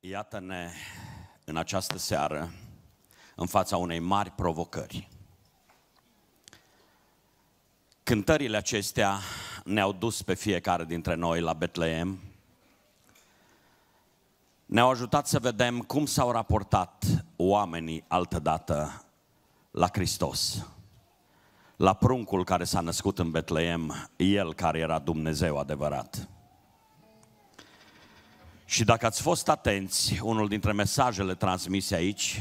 Iată-ne în această seară în fața unei mari provocări. Cântările acestea ne-au dus pe fiecare dintre noi la Betleem, ne-au ajutat să vedem cum s-au raportat oamenii altădată la Hristos, la pruncul care s-a născut în Betleem, el care era Dumnezeu adevărat. Și dacă ați fost atenți, unul dintre mesajele transmise aici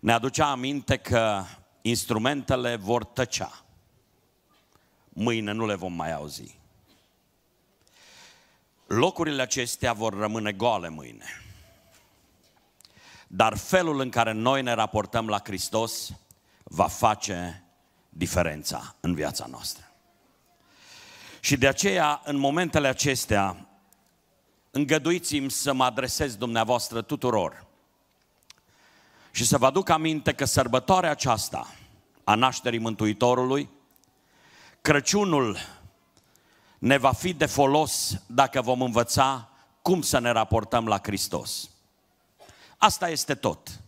ne aducea aminte că instrumentele vor tăcea. Mâine nu le vom mai auzi. Locurile acestea vor rămâne goale mâine. Dar felul în care noi ne raportăm la Hristos va face diferența în viața noastră. Și de aceea, în momentele acestea, îngăduiți-mi să mă adresez dumneavoastră tuturor și să vă aduc aminte că sărbătoarea aceasta a nașterii Mântuitorului, Crăciunul ne va fi de folos dacă vom învăța cum să ne raportăm la Hristos. Asta este tot.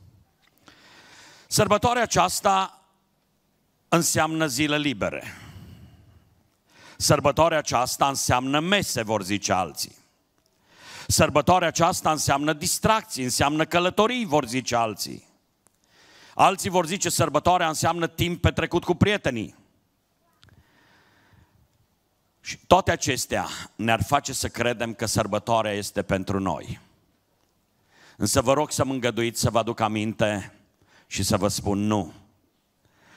Sărbătoarea aceasta înseamnă zile libere. Sărbătoarea aceasta înseamnă mese, vor zice alții. Sărbătoarea aceasta înseamnă distracții, înseamnă călătorii, vor zice alții. Alții vor zice sărbătoarea înseamnă timp petrecut cu prietenii. Și toate acestea ne-ar face să credem că sărbătoarea este pentru noi. Însă vă rog să mă îngăduiți să vă aduc aminte și să vă spun nu.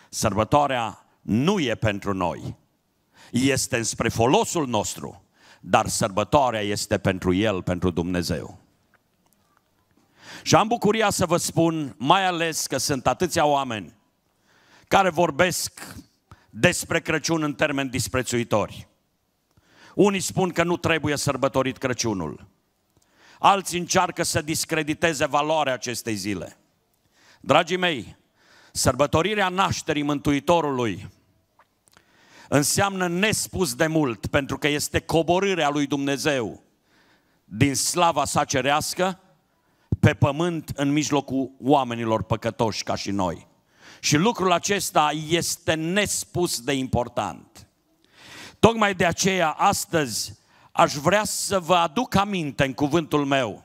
Sărbătoarea nu e pentru noi. Este înspre folosul nostru dar sărbătoarea este pentru El, pentru Dumnezeu. Și am bucuria să vă spun, mai ales că sunt atâția oameni care vorbesc despre Crăciun în termeni disprețuitori. Unii spun că nu trebuie sărbătorit Crăciunul. Alții încearcă să discrediteze valoarea acestei zile. Dragii mei, sărbătorirea nașterii Mântuitorului înseamnă nespus de mult, pentru că este coborârea lui Dumnezeu din slava sa cerească pe pământ în mijlocul oamenilor păcătoși ca și noi. Și lucrul acesta este nespus de important. Tocmai de aceea astăzi aș vrea să vă aduc aminte în cuvântul meu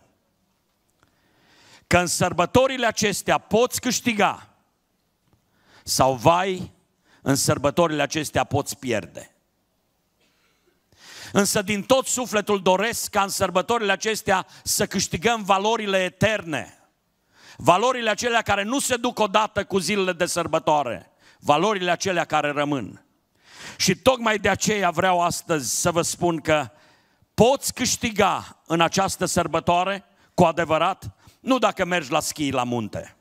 că în sărbătorile acestea poți câștiga sau vai în sărbătorile acestea poți pierde. Însă din tot sufletul doresc ca în sărbătorile acestea să câștigăm valorile eterne. Valorile acelea care nu se duc odată cu zilele de sărbătoare. Valorile acelea care rămân. Și tocmai de aceea vreau astăzi să vă spun că poți câștiga în această sărbătoare cu adevărat, nu dacă mergi la schii la munte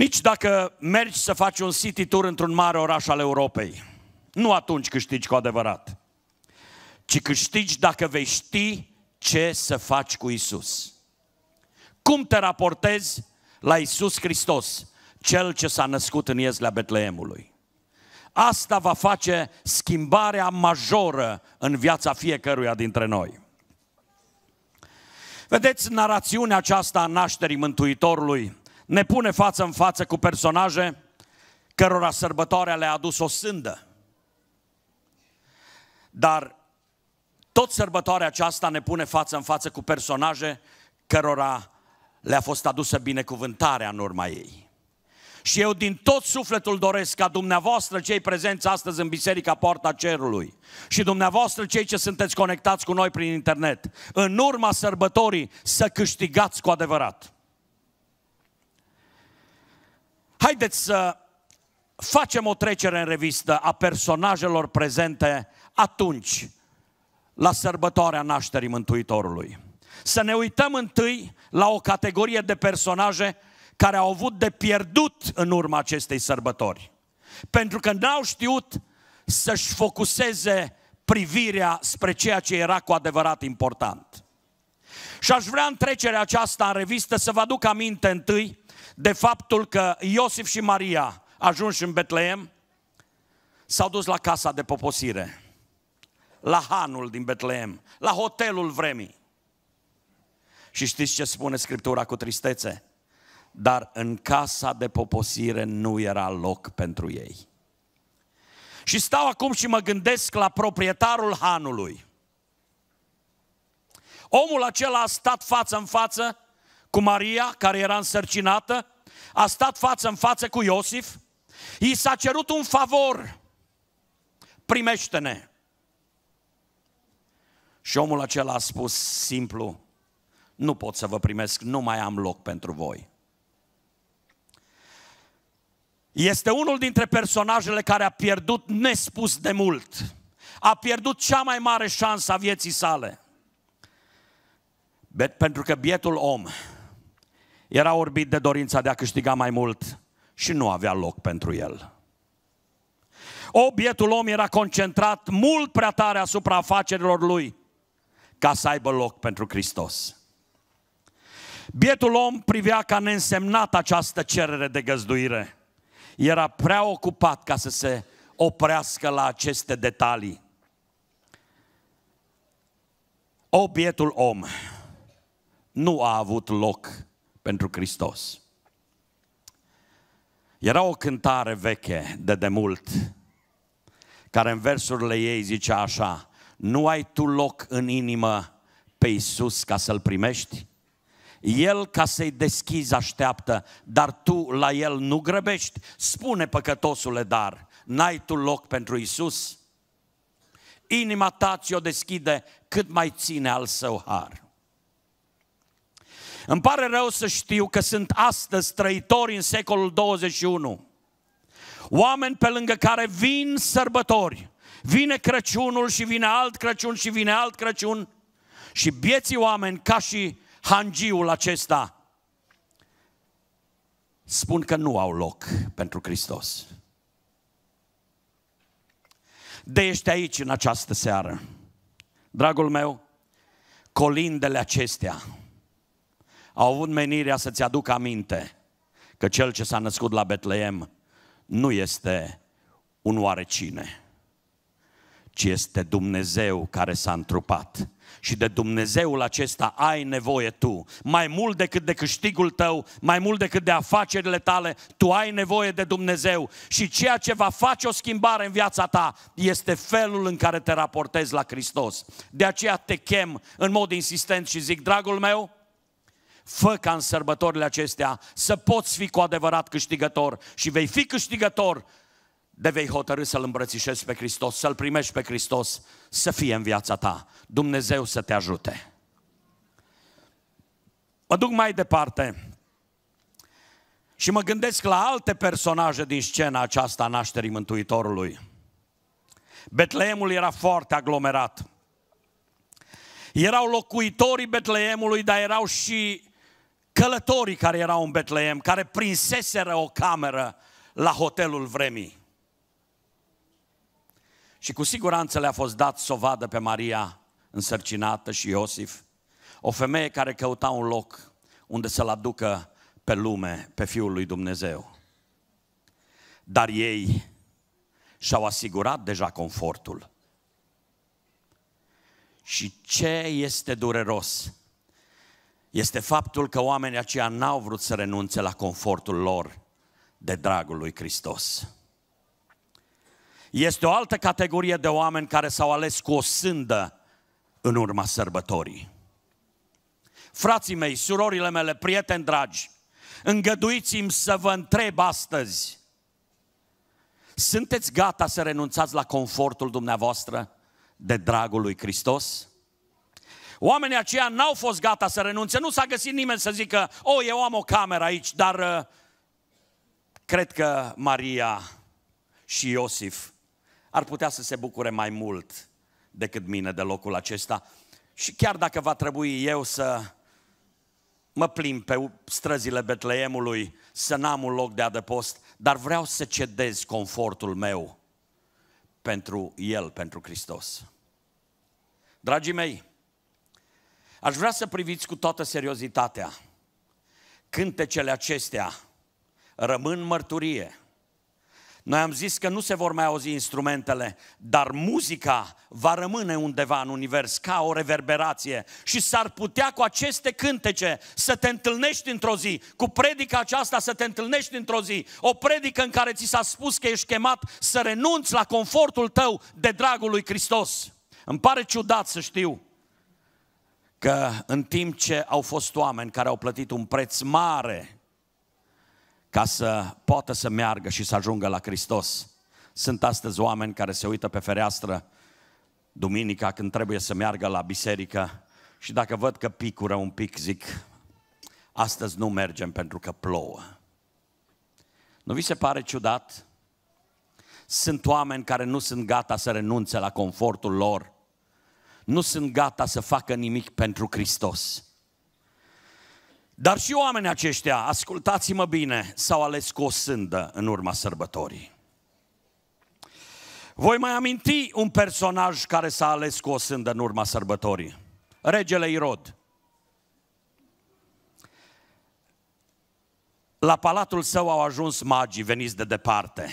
nici dacă mergi să faci un city tour într-un mare oraș al Europei, nu atunci câștigi cu adevărat, ci câștigi dacă vei ști ce să faci cu Isus. Cum te raportezi la Isus Hristos, cel ce s-a născut în iezlea Betleemului? Asta va face schimbarea majoră în viața fiecăruia dintre noi. Vedeți, narațiunea aceasta a nașterii Mântuitorului ne pune față în față cu personaje cărora sărbătoarea le-a adus o sândă. Dar tot sărbătoarea aceasta ne pune față în față cu personaje cărora le-a fost adusă binecuvântarea în urma ei. Și eu din tot sufletul doresc ca dumneavoastră, cei prezenți astăzi în Biserica Poarta Cerului, și dumneavoastră, cei ce sunteți conectați cu noi prin internet, în urma sărbătorii să câștigați cu adevărat. Haideți să facem o trecere în revistă a personajelor prezente atunci la sărbătoarea nașterii Mântuitorului. Să ne uităm întâi la o categorie de personaje care au avut de pierdut în urma acestei sărbători. Pentru că n-au știut să-și focuseze privirea spre ceea ce era cu adevărat important. Și aș vrea în trecerea aceasta în revistă să vă aduc aminte întâi de faptul că Iosif și Maria, ajunși în Betleem, s-au dus la casa de poposire, la hanul din Betleem, la hotelul vremii. Și știți ce spune Scriptura cu tristețe? Dar în casa de poposire nu era loc pentru ei. Și stau acum și mă gândesc la proprietarul hanului. Omul acela a stat față în față cu Maria, care era însărcinată, a stat față în față cu Iosif, i s-a cerut un favor, primește-ne. Și omul acela a spus simplu, nu pot să vă primesc, nu mai am loc pentru voi. Este unul dintre personajele care a pierdut nespus de mult. A pierdut cea mai mare șansă a vieții sale. Pentru că bietul om era orbit de dorința de a câștiga mai mult și nu avea loc pentru el. O, bietul om era concentrat mult prea tare asupra afacerilor lui ca să aibă loc pentru Hristos. Bietul om privea ca neînsemnat această cerere de găzduire. Era prea ocupat ca să se oprească la aceste detalii. O, bietul om nu a avut loc pentru Hristos. Era o cântare veche de demult, care în versurile ei zicea așa, nu ai tu loc în inimă pe Iisus ca să-L primești? El ca să-i deschizi așteaptă, dar tu la el nu grăbești? Spune păcătosule dar, n-ai tu loc pentru Isus? Inima ta ți-o deschide cât mai ține al său har. Îmi pare rău să știu că sunt astăzi trăitori în secolul 21. Oameni pe lângă care vin sărbători. Vine Crăciunul și vine alt Crăciun și vine alt Crăciun. Și bieții oameni, ca și hangiul acesta, spun că nu au loc pentru Hristos. De ești aici în această seară. Dragul meu, colindele acestea, au avut menirea să-ți aducă aminte că cel ce s-a născut la Betleem nu este un oarecine, ci este Dumnezeu care s-a întrupat. Și de Dumnezeul acesta ai nevoie tu. Mai mult decât de câștigul tău, mai mult decât de afacerile tale, tu ai nevoie de Dumnezeu. Și ceea ce va face o schimbare în viața ta este felul în care te raportezi la Hristos. De aceea te chem în mod insistent și zic, dragul meu, Fă ca în sărbătorile acestea să poți fi cu adevărat câștigător și vei fi câștigător de vei hotărâ să-L îmbrățișezi pe Hristos, să-L primești pe Hristos, să fie în viața ta. Dumnezeu să te ajute. Mă duc mai departe și mă gândesc la alte personaje din scena aceasta a nașterii Mântuitorului. Betleemul era foarte aglomerat. Erau locuitorii Betleemului, dar erau și călătorii care erau în Betleem, care prinseseră o cameră la hotelul vremii. Și cu siguranță le-a fost dat să o vadă pe Maria însărcinată și Iosif, o femeie care căuta un loc unde să-l aducă pe lume, pe Fiul lui Dumnezeu. Dar ei și-au asigurat deja confortul. Și ce este dureros este faptul că oamenii aceia n-au vrut să renunțe la confortul lor de dragul lui Hristos. Este o altă categorie de oameni care s-au ales cu o sândă în urma sărbătorii. Frații mei, surorile mele, prieteni dragi, îngăduiți-mi să vă întreb astăzi, sunteți gata să renunțați la confortul dumneavoastră de dragul lui Hristos? Oamenii aceia n-au fost gata să renunțe, nu s-a găsit nimeni să zică, o, oh, eu am o cameră aici, dar uh, cred că Maria și Iosif ar putea să se bucure mai mult decât mine de locul acesta. Și chiar dacă va trebui eu să mă plim pe străzile Betleemului, să n-am un loc de adăpost, dar vreau să cedez confortul meu pentru El, pentru Hristos. Dragii mei, Aș vrea să priviți cu toată seriozitatea. Cântecele acestea rămân mărturie. Noi am zis că nu se vor mai auzi instrumentele, dar muzica va rămâne undeva în univers ca o reverberație și s-ar putea cu aceste cântece să te întâlnești într-o zi, cu predica aceasta să te întâlnești într-o zi, o predică în care ți s-a spus că ești chemat să renunți la confortul tău de dragul lui Hristos. Îmi pare ciudat să știu, că în timp ce au fost oameni care au plătit un preț mare ca să poată să meargă și să ajungă la Hristos, sunt astăzi oameni care se uită pe fereastră duminica când trebuie să meargă la biserică și dacă văd că picură un pic, zic, astăzi nu mergem pentru că plouă. Nu vi se pare ciudat? Sunt oameni care nu sunt gata să renunțe la confortul lor nu sunt gata să facă nimic pentru Hristos. Dar și oamenii aceștia, ascultați-mă bine, s-au ales cu o sândă în urma sărbătorii. Voi mai aminti un personaj care s-a ales cu o sândă în urma sărbătorii. Regele Irod. La palatul său au ajuns magii veniți de departe.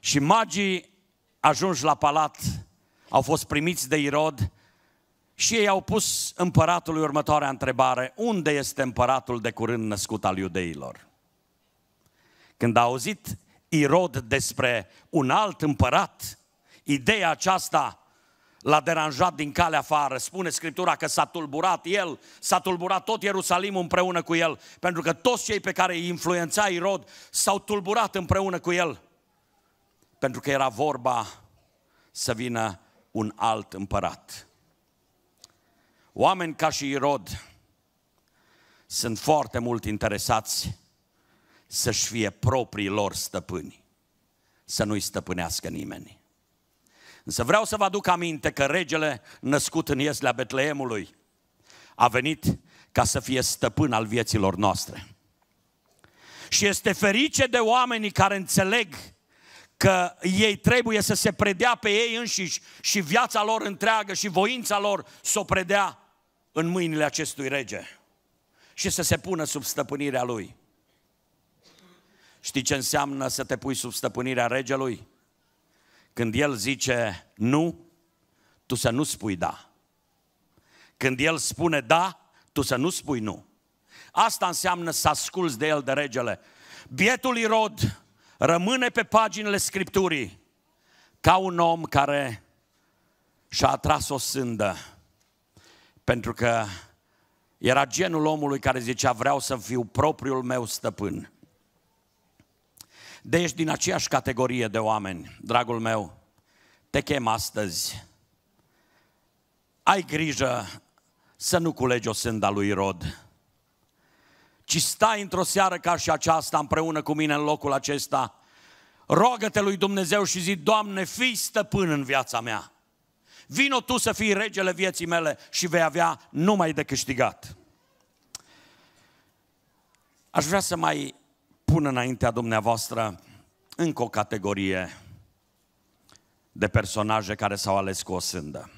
Și magii ajungi la palat au fost primiți de Irod și ei au pus împăratului următoarea întrebare, unde este împăratul de curând născut al iudeilor? Când a auzit Irod despre un alt împărat, ideea aceasta l-a deranjat din calea afară. Spune Scriptura că s-a tulburat el, s-a tulburat tot Ierusalim împreună cu el, pentru că toți cei pe care îi influența Irod s-au tulburat împreună cu el, pentru că era vorba să vină un alt împărat. Oameni ca și Irod sunt foarte mult interesați să-și fie proprii lor stăpâni, să nu-i stăpânească nimeni. Însă vreau să vă aduc aminte că regele născut în Ieslea Betleemului a venit ca să fie stăpân al vieților noastre. Și este ferice de oamenii care înțeleg că ei trebuie să se predea pe ei înșiși și viața lor întreagă și voința lor să o predea în mâinile acestui rege și să se pună sub stăpânirea lui. Știi ce înseamnă să te pui sub stăpânirea regelui? Când el zice nu, tu să nu spui da. Când el spune da, tu să nu spui nu. Asta înseamnă să asculți de el, de regele. Bietul Irod rămâne pe paginile Scripturii ca un om care și-a atras o sândă. Pentru că era genul omului care zicea, vreau să fiu propriul meu stăpân. Deci din aceeași categorie de oameni, dragul meu, te chem astăzi. Ai grijă să nu culegi o sânda lui Rod ci stai într-o seară ca și aceasta împreună cu mine în locul acesta. Rogă-te lui Dumnezeu și zi, Doamne, fii stăpân în viața mea. Vino Tu să fii regele vieții mele și vei avea numai de câștigat. Aș vrea să mai pun înaintea dumneavoastră încă o categorie de personaje care s-au ales cu o sândă.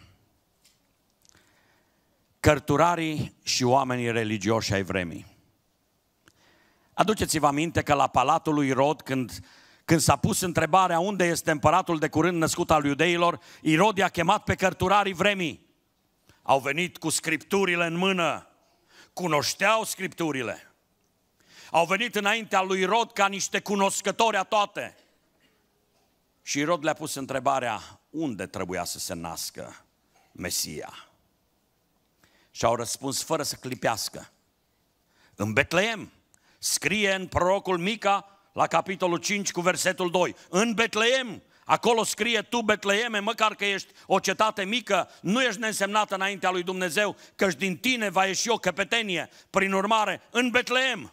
Cărturarii și oamenii religioși ai vremii. Aduceți-vă aminte că la palatul lui Irod, când, când s-a pus întrebarea unde este împăratul de curând născut al iudeilor, Irod i-a chemat pe cărturarii vremii. Au venit cu scripturile în mână, cunoșteau scripturile. Au venit înaintea lui Irod ca niște cunoscători a toate. Și Irod le-a pus întrebarea unde trebuia să se nască Mesia. Și au răspuns fără să clipească. În Betleem scrie în prorocul Mica la capitolul 5 cu versetul 2. În Betleem, acolo scrie tu Betleeme, măcar că ești o cetate mică, nu ești neînsemnată înaintea lui Dumnezeu, căci din tine va ieși o căpetenie. Prin urmare, în Betleem.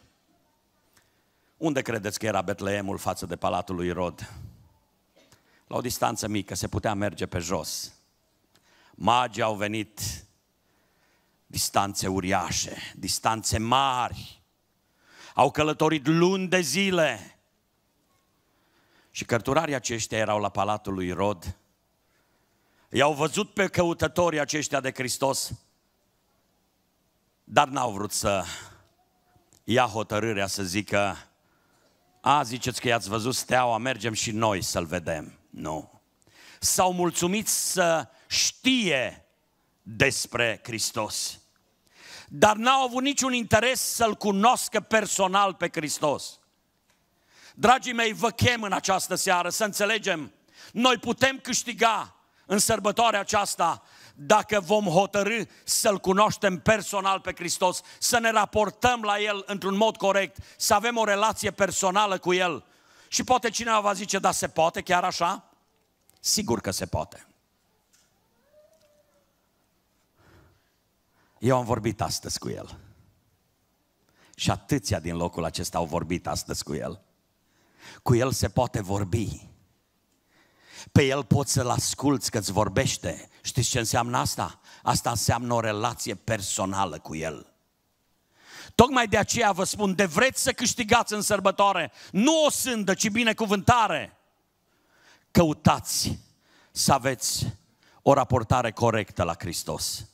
Unde credeți că era Betleemul față de palatul lui Rod? La o distanță mică, se putea merge pe jos. Magii au venit distanțe uriașe, distanțe mari, au călătorit luni de zile. Și cărturarii aceștia erau la palatul lui Rod. I-au văzut pe căutătorii aceștia de Hristos, dar n-au vrut să ia hotărârea să zică a, ziceți că i-ați văzut steaua, mergem și noi să-l vedem. Nu. S-au mulțumit să știe despre Hristos dar n-au avut niciun interes să-L cunoască personal pe Hristos. Dragii mei, vă chem în această seară să înțelegem, noi putem câștiga în sărbătoarea aceasta dacă vom hotărâ să-L cunoaștem personal pe Hristos, să ne raportăm la El într-un mod corect, să avem o relație personală cu El. Și poate cineva va zice, da, se poate chiar așa? Sigur că se poate. Eu am vorbit astăzi cu el. Și atâția din locul acesta au vorbit astăzi cu el. Cu el se poate vorbi. Pe el poți să-l asculți că-ți vorbește. Știți ce înseamnă asta? Asta înseamnă o relație personală cu el. Tocmai de aceea vă spun, de vreți să câștigați în sărbătoare, nu o sândă, ci binecuvântare. Căutați să aveți o raportare corectă la Hristos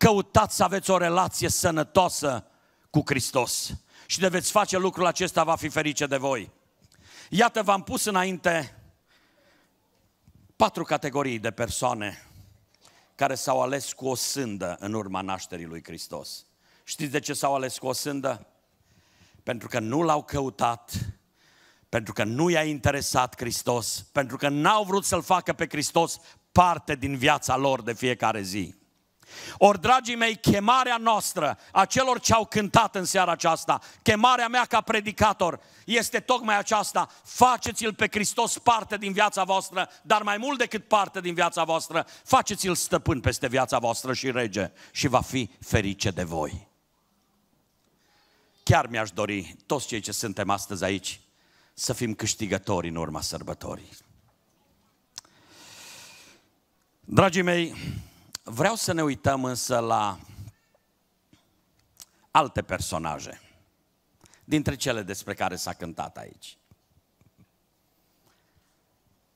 căutați să aveți o relație sănătoasă cu Hristos. Și de veți face lucrul acesta, va fi ferice de voi. Iată, v-am pus înainte patru categorii de persoane care s-au ales cu o sândă în urma nașterii lui Hristos. Știți de ce s-au ales cu o sândă? Pentru că nu l-au căutat, pentru că nu i-a interesat Hristos, pentru că n-au vrut să-L facă pe Hristos parte din viața lor de fiecare zi. Ori, dragii mei, chemarea noastră, a celor ce au cântat în seara aceasta, chemarea mea ca predicator, este tocmai aceasta. Faceți-l pe Hristos parte din viața voastră, dar mai mult decât parte din viața voastră, faceți-l stăpân peste viața voastră și rege și va fi ferice de voi. Chiar mi-aș dori, toți cei ce suntem astăzi aici, să fim câștigători în urma sărbătorii. Dragii mei, Vreau să ne uităm însă la alte personaje dintre cele despre care s-a cântat aici.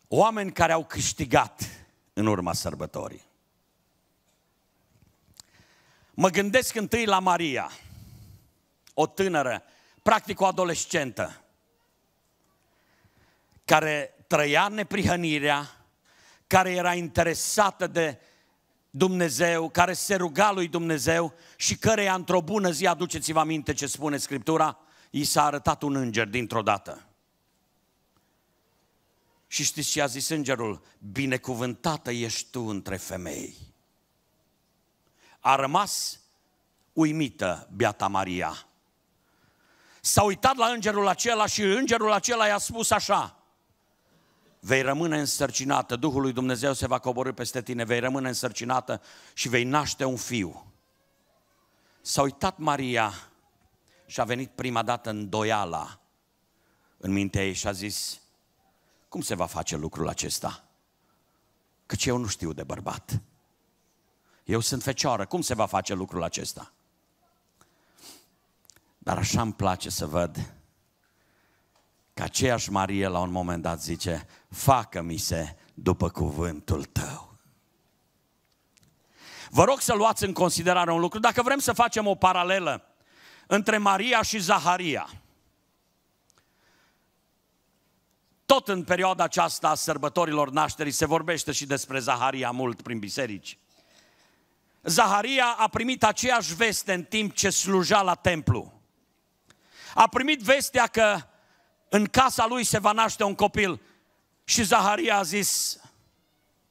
Oameni care au câștigat în urma sărbătorii. Mă gândesc întâi la Maria, o tânără, practic o adolescentă, care trăia neprihănirea, care era interesată de Dumnezeu, care se ruga lui Dumnezeu și căreia într-o bună zi, aduceți-vă aminte ce spune Scriptura, i s-a arătat un înger dintr-o dată. Și știți ce a zis îngerul? Binecuvântată ești tu între femei. A rămas uimită Beata Maria. S-a uitat la îngerul acela și îngerul acela i-a spus așa, vei rămâne însărcinată, Duhul lui Dumnezeu se va coborâ peste tine, vei rămâne însărcinată și vei naște un fiu. S-a uitat Maria și a venit prima dată în Doiala, în mintea ei și a zis, cum se va face lucrul acesta? Căci eu nu știu de bărbat. Eu sunt fecioară, cum se va face lucrul acesta? Dar așa îmi place să văd că aceeași Marie la un moment dat zice, facă-mi se după cuvântul tău. Vă rog să luați în considerare un lucru. Dacă vrem să facem o paralelă între Maria și Zaharia, tot în perioada aceasta a sărbătorilor nașterii se vorbește și despre Zaharia mult prin biserici. Zaharia a primit aceeași veste în timp ce slujea la templu. A primit vestea că în casa lui se va naște un copil. Și Zaharia a zis,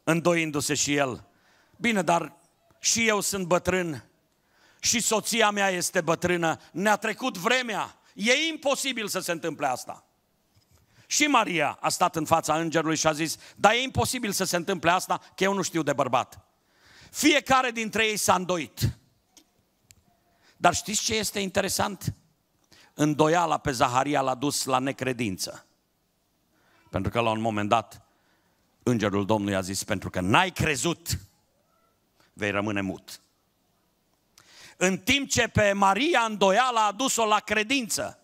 îndoindu-se și el, bine, dar și eu sunt bătrân și soția mea este bătrână, ne-a trecut vremea, e imposibil să se întâmple asta. Și Maria a stat în fața îngerului și a zis, dar e imposibil să se întâmple asta, că eu nu știu de bărbat. Fiecare dintre ei s-a îndoit. Dar știți ce este interesant? îndoiala pe Zaharia l-a dus la necredință. Pentru că la un moment dat îngerul Domnului a zis, pentru că n-ai crezut, vei rămâne mut. În timp ce pe Maria îndoiala a dus-o la credință.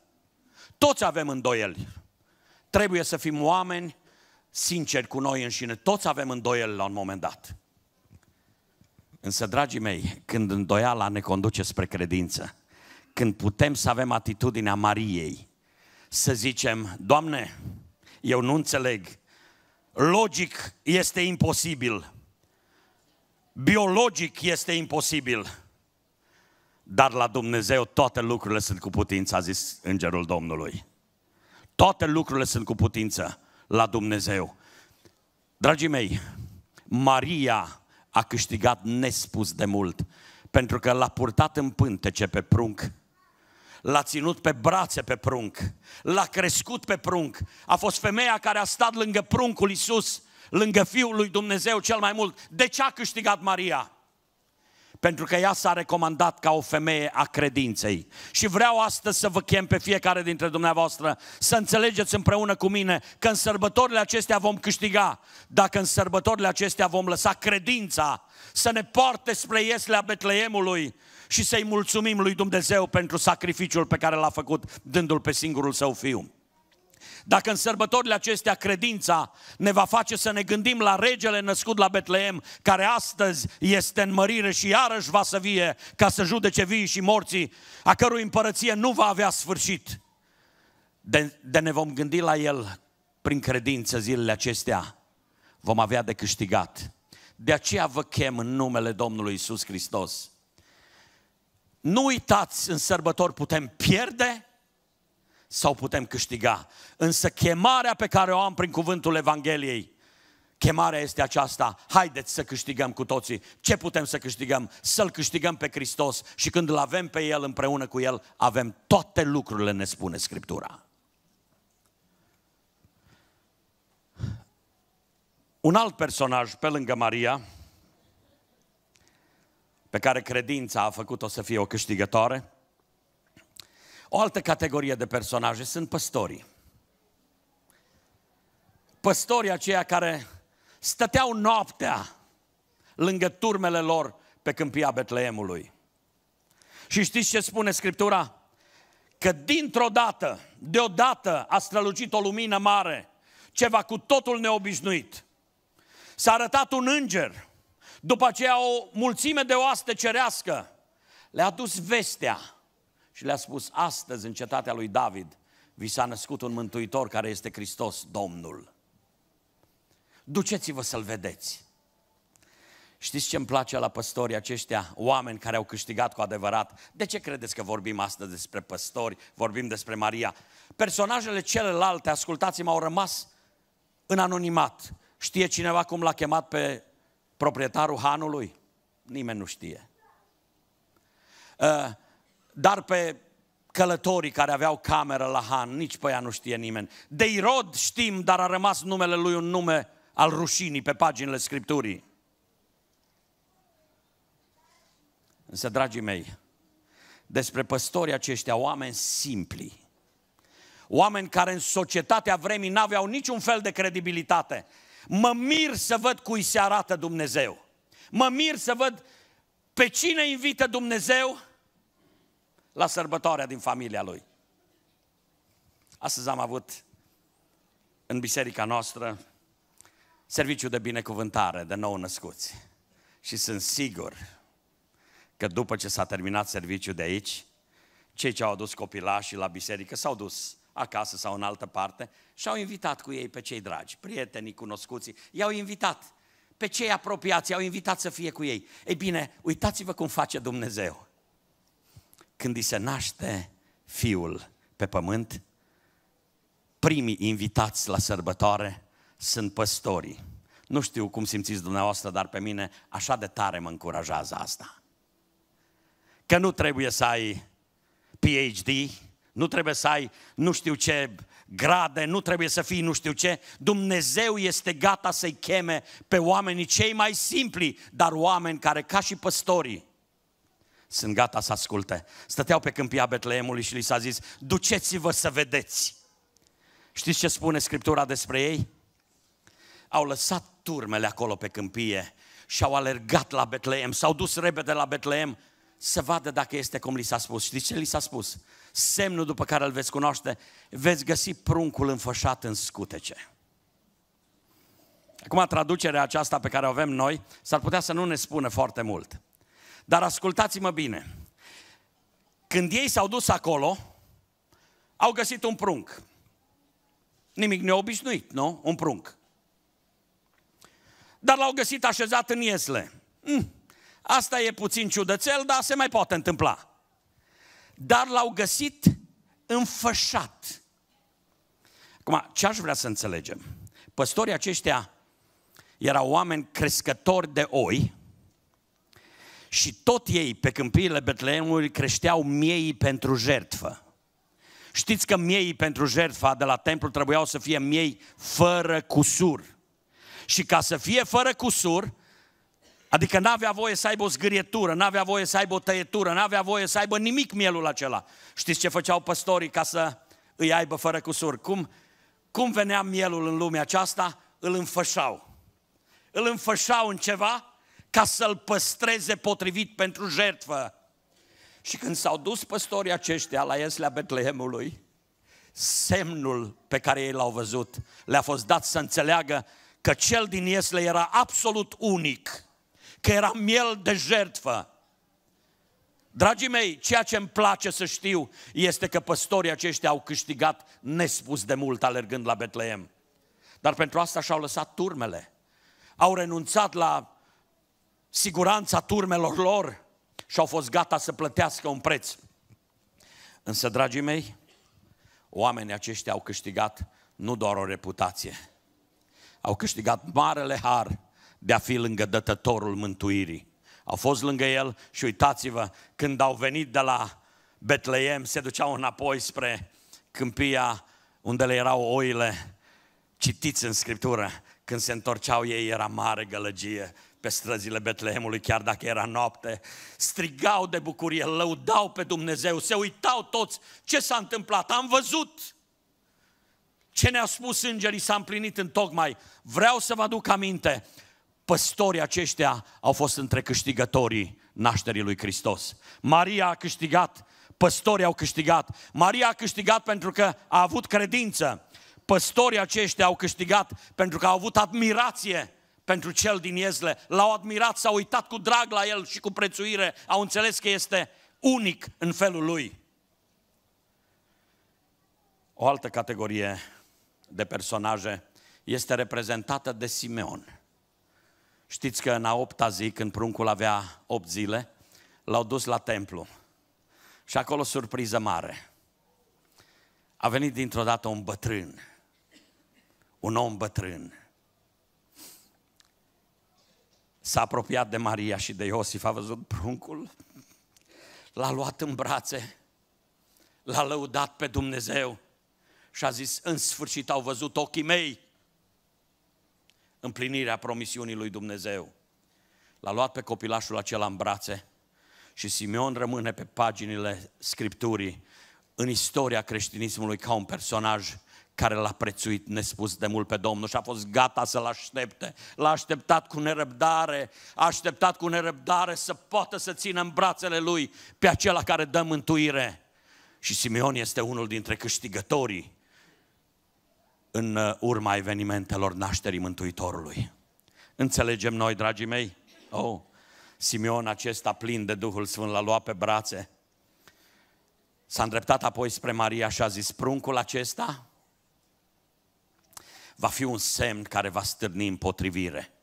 Toți avem îndoieli. Trebuie să fim oameni sinceri cu noi înșine. Toți avem îndoieli la un moment dat. Însă, dragii mei, când îndoiala ne conduce spre credință, când putem să avem atitudinea Mariei, să zicem, Doamne, eu nu înțeleg, logic este imposibil, biologic este imposibil, dar la Dumnezeu toate lucrurile sunt cu putință, a zis Îngerul Domnului. Toate lucrurile sunt cu putință la Dumnezeu. Dragii mei, Maria a câștigat nespus de mult, pentru că l-a purtat în pântece pe prunc L-a ținut pe brațe pe prunc, l-a crescut pe prunc. A fost femeia care a stat lângă pruncul Iisus, lângă Fiul lui Dumnezeu cel mai mult. De ce a câștigat Maria? pentru că ea s-a recomandat ca o femeie a credinței. Și vreau astăzi să vă chem pe fiecare dintre dumneavoastră să înțelegeți împreună cu mine că în sărbătorile acestea vom câștiga, dacă în sărbătorile acestea vom lăsa credința să ne poarte spre ieslea Betleemului și să-i mulțumim lui Dumnezeu pentru sacrificiul pe care l-a făcut dându-l pe singurul său fiu. Dacă în sărbătorile acestea credința ne va face să ne gândim la regele născut la Betleem, care astăzi este în mărire și iarăși va să vie ca să judece vii și morții, a cărui împărăție nu va avea sfârșit, de, de ne vom gândi la el prin credință zilele acestea, vom avea de câștigat. De aceea vă chem în numele Domnului Isus Hristos. Nu uitați, în sărbători putem pierde, sau putem câștiga. Însă chemarea pe care o am prin cuvântul Evangheliei, chemarea este aceasta, haideți să câștigăm cu toții. Ce putem să câștigăm? Să-L câștigăm pe Hristos și când îl avem pe El împreună cu El, avem toate lucrurile, ne spune Scriptura. Un alt personaj pe lângă Maria, pe care credința a făcut-o să fie o câștigătoare, o altă categorie de personaje sunt păstorii. Păstorii aceia care stăteau noaptea lângă turmele lor pe câmpia Betleemului. Și știți ce spune Scriptura? Că dintr-o dată, deodată a strălucit o lumină mare, ceva cu totul neobișnuit. S-a arătat un înger, după aceea o mulțime de oaste cerească le-a dus vestea și le-a spus, astăzi în cetatea lui David vi s-a născut un mântuitor care este Hristos, Domnul. Duceți-vă să-L vedeți. Știți ce îmi place la păstorii aceștia, oameni care au câștigat cu adevărat? De ce credeți că vorbim astăzi despre păstori, vorbim despre Maria? Personajele celelalte, ascultați-mă, au rămas în anonimat. Știe cineva cum l-a chemat pe proprietarul hanului? Nimeni nu știe. Uh, dar pe călătorii care aveau cameră la Han, nici pe ea nu știe nimeni. De Irod știm, dar a rămas numele lui un nume al rușinii pe paginile Scripturii. Însă, dragii mei, despre păstorii aceștia, oameni simpli, oameni care în societatea vremii n-aveau niciun fel de credibilitate. Mă mir să văd cui se arată Dumnezeu. Mă mir să văd pe cine invită Dumnezeu la sărbătoarea din familia lui. Astăzi am avut în biserica noastră serviciu de binecuvântare de nou născuți. Și sunt sigur că după ce s-a terminat serviciul de aici, cei ce au adus copilașii la biserică s-au dus acasă sau în altă parte și au invitat cu ei pe cei dragi, prietenii, cunoscuții, i-au invitat pe cei apropiați, i-au invitat să fie cu ei. Ei bine, uitați-vă cum face Dumnezeu când îi se naște fiul pe pământ, primii invitați la sărbătoare sunt păstorii. Nu știu cum simțiți dumneavoastră, dar pe mine așa de tare mă încurajează asta. Că nu trebuie să ai PhD, nu trebuie să ai nu știu ce grade, nu trebuie să fii nu știu ce. Dumnezeu este gata să-i cheme pe oamenii cei mai simpli, dar oameni care, ca și păstorii, sunt gata să asculte. Stăteau pe câmpia Betleemului și li s-a zis, duceți-vă să vedeți. Știți ce spune Scriptura despre ei? Au lăsat turmele acolo pe câmpie și au alergat la Betleem, s-au dus repede la Betleem să vadă dacă este cum li s-a spus. Știți ce li s-a spus? Semnul după care îl veți cunoaște, veți găsi pruncul înfășat în scutece. Acum, traducerea aceasta pe care o avem noi s-ar putea să nu ne spună foarte mult. Dar ascultați-mă bine. Când ei s-au dus acolo, au găsit un prunc. Nimic neobișnuit, nu? Un prunc. Dar l-au găsit așezat în iesle. Mm, asta e puțin ciudățel, dar se mai poate întâmpla. Dar l-au găsit înfășat. Acum, ce aș vrea să înțelegem? Păstorii aceștia erau oameni crescători de oi, și tot ei pe câmpiile Betleemului creșteau miei pentru jertfă. Știți că miei pentru jertfa de la templu trebuiau să fie miei fără cusur. Și ca să fie fără cusur, adică n-avea voie să aibă o zgârietură, n-avea voie să aibă o tăietură, n-avea voie să aibă nimic mielul acela. Știți ce făceau păstorii ca să îi aibă fără cusur? Cum, cum venea mielul în lumea aceasta? Îl înfășau. Îl înfășau în ceva ca să-l păstreze potrivit pentru jertfă. Și când s-au dus păstorii aceștia la Ieslea Betlehemului, semnul pe care ei l-au văzut le-a fost dat să înțeleagă că cel din Iesle era absolut unic, că era miel de jertfă. Dragii mei, ceea ce îmi place să știu este că păstorii aceștia au câștigat nespus de mult alergând la Betlehem. Dar pentru asta și-au lăsat turmele. Au renunțat la siguranța turmelor lor și au fost gata să plătească un preț. Însă, dragii mei, oamenii aceștia au câștigat nu doar o reputație, au câștigat marele har de a fi lângă dătătorul mântuirii. Au fost lângă el și uitați-vă, când au venit de la Betleem, se duceau înapoi spre câmpia unde le erau oile. Citiți în Scriptură, când se întorceau ei era mare gălăgie pe străzile Betlehemului, chiar dacă era noapte, strigau de bucurie, lăudau pe Dumnezeu, se uitau toți ce s-a întâmplat. Am văzut ce ne-a spus îngerii, s-a împlinit în tocmai. Vreau să vă aduc aminte, păstorii aceștia au fost între câștigătorii nașterii lui Hristos. Maria a câștigat, păstorii au câștigat. Maria a câștigat pentru că a avut credință. Păstorii aceștia au câștigat pentru că au avut admirație pentru cel din Iezle. L-au admirat, s-au uitat cu drag la el și cu prețuire, au înțeles că este unic în felul lui. O altă categorie de personaje este reprezentată de Simeon. Știți că în a opta zi, când pruncul avea 8 zile, l-au dus la templu. Și acolo surpriză mare. A venit dintr-o dată un bătrân, un om bătrân, s-a apropiat de Maria și de Iosif, a văzut pruncul, l-a luat în brațe, l-a lăudat pe Dumnezeu și a zis, în sfârșit au văzut ochii mei împlinirea promisiunii lui Dumnezeu. L-a luat pe copilașul acela în brațe și Simeon rămâne pe paginile Scripturii în istoria creștinismului ca un personaj care l-a prețuit nespus de mult pe Domnul și a fost gata să-l aștepte. L-a așteptat cu nerăbdare, a așteptat cu nerăbdare să poată să țină în brațele lui pe acela care dă mântuire. Și Simeon este unul dintre câștigătorii în uh, urma evenimentelor nașterii Mântuitorului. Înțelegem noi, dragii mei? Oh, Simeon acesta plin de Duhul Sfânt l-a luat pe brațe. S-a îndreptat apoi spre Maria și a zis, pruncul acesta va fi un semn care va stârni împotrivire.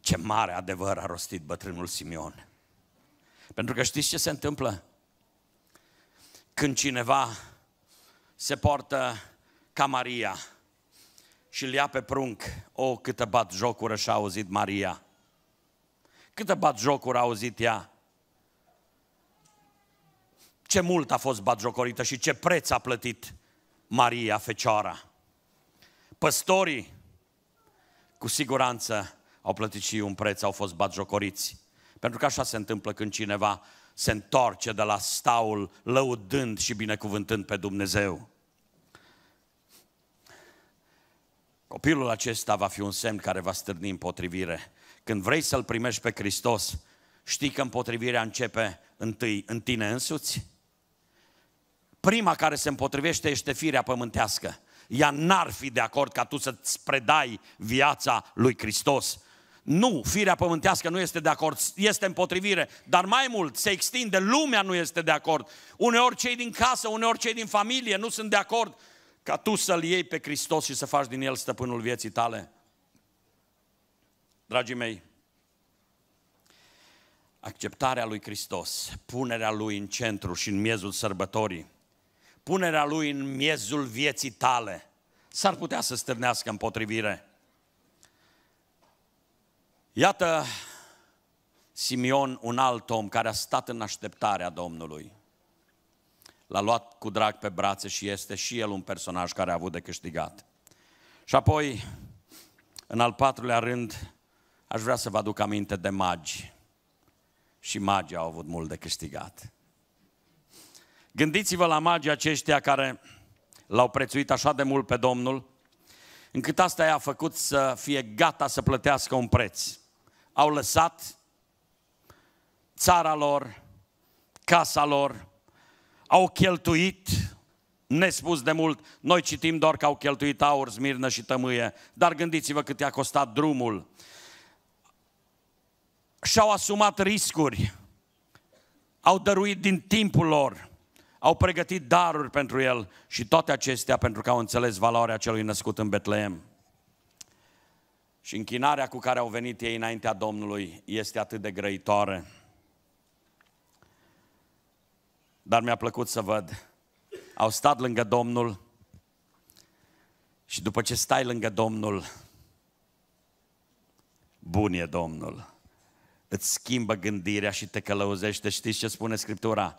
Ce mare adevăr a rostit bătrânul Simeon. Pentru că știți ce se întâmplă? Când cineva se poartă ca Maria și îl ia pe prunc, o, oh, câtă bat jocură și-a auzit Maria. Câtă bat jocură a auzit ea. Ce mult a fost batjocorită și ce preț a plătit Maria Fecioara. Păstorii, cu siguranță, au plătit și un preț, au fost batjocoriți. Pentru că așa se întâmplă când cineva se întoarce de la staul lăudând și binecuvântând pe Dumnezeu. Copilul acesta va fi un semn care va stârni împotrivire. Când vrei să-L primești pe Hristos, știi că împotrivirea începe întâi în tine însuți? Prima care se împotrivește este firea pământească ea n-ar fi de acord ca tu să-ți predai viața lui Hristos. Nu, firea pământească nu este de acord, este împotrivire, dar mai mult se extinde, lumea nu este de acord. Uneori cei din casă, uneori cei din familie nu sunt de acord ca tu să-L iei pe Hristos și să faci din El stăpânul vieții tale. Dragii mei, acceptarea lui Hristos, punerea lui în centru și în miezul sărbătorii, punerea lui în miezul vieții tale, s-ar putea să stârnească împotrivire. Iată Simion, un alt om care a stat în așteptarea Domnului. L-a luat cu drag pe brațe și este și el un personaj care a avut de câștigat. Și apoi, în al patrulea rând, aș vrea să vă aduc aminte de magi. Și magii au avut mult de câștigat. Gândiți-vă la magii aceștia care l-au prețuit așa de mult pe Domnul, încât asta i-a făcut să fie gata să plătească un preț. Au lăsat țara lor, casa lor, au cheltuit nespus de mult. Noi citim doar că au cheltuit aur, smirnă și tămâie, dar gândiți-vă cât i-a costat drumul. Și-au asumat riscuri, au dăruit din timpul lor, au pregătit daruri pentru el și toate acestea pentru că au înțeles valoarea celui născut în Betleem. Și închinarea cu care au venit ei înaintea Domnului este atât de grăitoare. Dar mi-a plăcut să văd. Au stat lângă Domnul și după ce stai lângă Domnul, bun e Domnul. Îți schimbă gândirea și te călăuzește. Știți ce spune Scriptura?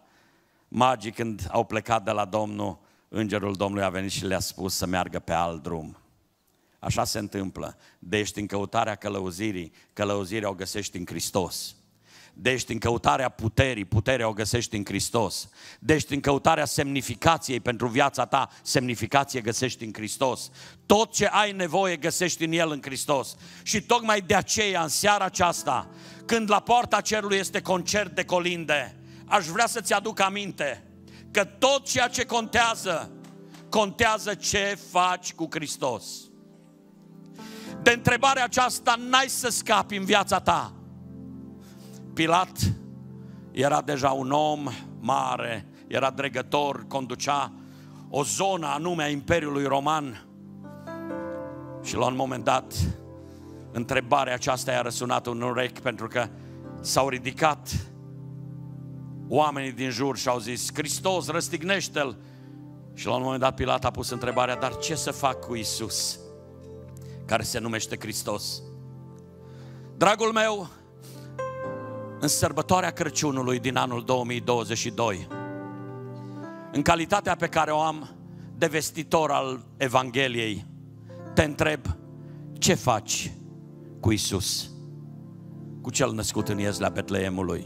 magii când au plecat de la Domnul, îngerul Domnului a venit și le-a spus să meargă pe alt drum. Așa se întâmplă. Deci în căutarea călăuzirii, călăuzirea o găsești în Hristos. Deci în căutarea puterii, puterea o găsești în Hristos. Deci în căutarea semnificației pentru viața ta, semnificație găsești în Hristos. Tot ce ai nevoie găsești în El în Hristos. Și tocmai de aceea, în seara aceasta, când la poarta cerului este concert de colinde, aș vrea să-ți aduc aminte că tot ceea ce contează, contează ce faci cu Hristos. De întrebarea aceasta n-ai să scapi în viața ta. Pilat era deja un om mare, era dregător, conducea o zonă anume a Imperiului Roman. Și la un moment dat, întrebarea aceasta i-a răsunat un urechi pentru că s-au ridicat oamenii din jur și au zis, Hristos, răstignește-l! Și la un moment dat Pilat a pus întrebarea, dar ce să fac cu Isus, care se numește Hristos? Dragul meu, în sărbătoarea Crăciunului din anul 2022, în calitatea pe care o am de vestitor al Evangheliei, te întreb, ce faci cu Isus, cu cel născut în Iez la Betleemului?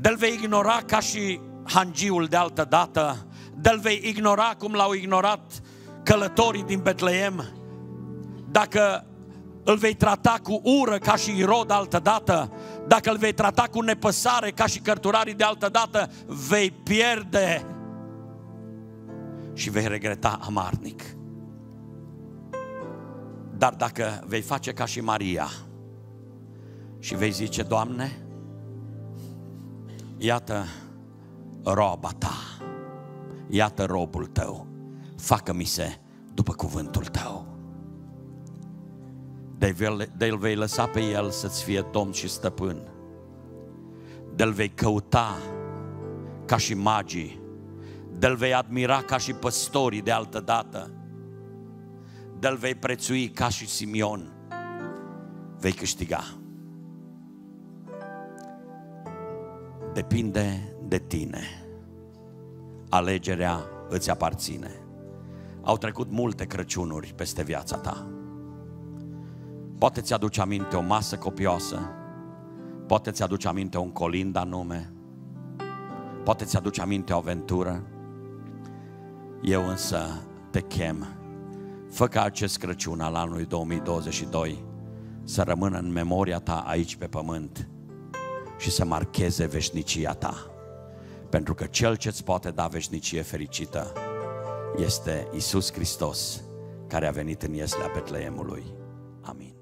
de-l vei ignora ca și hangiul de altă dată, de-l vei ignora cum l-au ignorat călătorii din Betleem, dacă îl vei trata cu ură ca și Irod altă dată, dacă îl vei trata cu nepăsare ca și cărturarii de altă dată, vei pierde și vei regreta amarnic. Dar dacă vei face ca și Maria și vei zice, Doamne, iată roba ta, iată robul tău, facă-mi se după cuvântul tău. de îl vei lăsa pe el să-ți fie domn și stăpân. de îl vei căuta ca și magii. de îl vei admira ca și păstorii de altă dată. de îl vei prețui ca și Simion. Vei câștiga. depinde de tine. Alegerea îți aparține. Au trecut multe Crăciunuri peste viața ta. Poate ți aduce aminte o masă copioasă, poate ți aduce aminte un colind anume, poate ți aduce aminte o aventură. Eu însă te chem, fă ca acest Crăciun al anului 2022 să rămână în memoria ta aici pe pământ, și să marcheze veșnicia ta. Pentru că Cel ce îți poate da veșnicie fericită este Isus Hristos, care a venit în ieslea Betleemului. Amin.